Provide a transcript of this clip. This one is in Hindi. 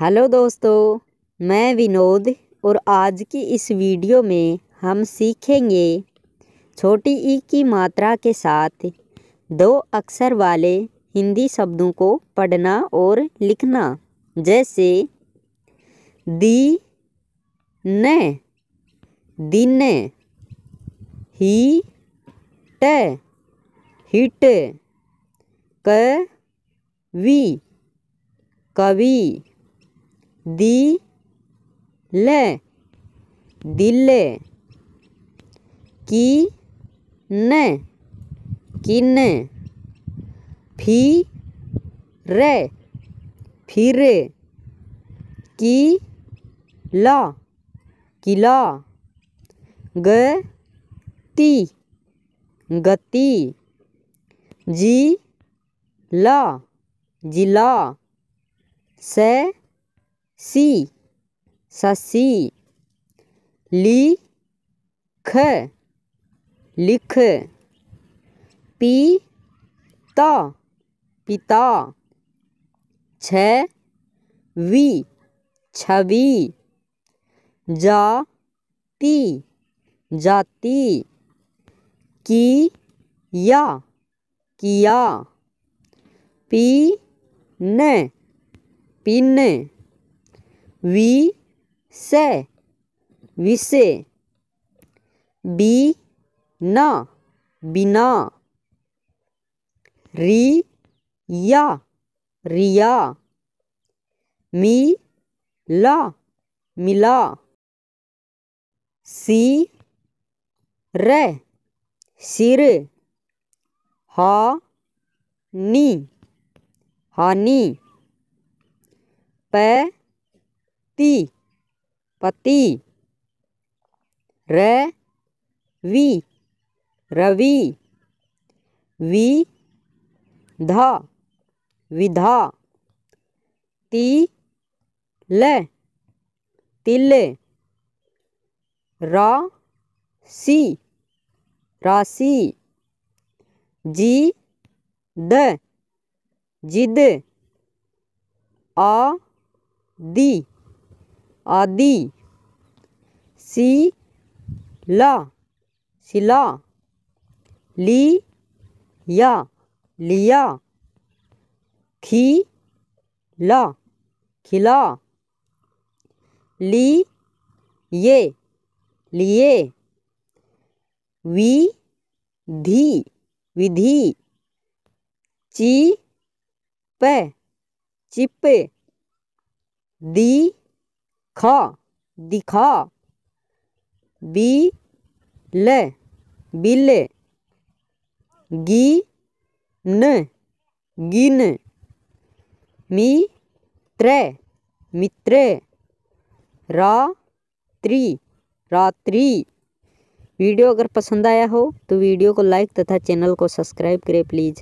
हेलो दोस्तों मैं विनोद और आज की इस वीडियो में हम सीखेंगे छोटी ई की मात्रा के साथ दो अक्षर वाले हिंदी शब्दों को पढ़ना और लिखना जैसे दी न दिन ही ट हिट वी कवि दी ले दिले की ने किने फी रे फिरे की ला किला गति गति जी ला जिला से सी शशि ख लिख पी त पिता छ वी छवि जाति जाति की या किया पी न पिन विसे बी बीना बिना रिया मी मिला मिला सी रे सिर हा नी हानी पै पति पति रवि रवि विधा विधा तिल तिल सी राशि जी द जिद दी आदि शिला शिला लिया लिया ला खिला ली ये लिए विधि विधि पे चिप दी खा दिखा बी ले बिले गी न गिन मी त्रे मित्रे रा त्री रात्रि वीडियो अगर पसंद आया हो तो वीडियो को लाइक तथा चैनल को सब्सक्राइब करें प्लीज़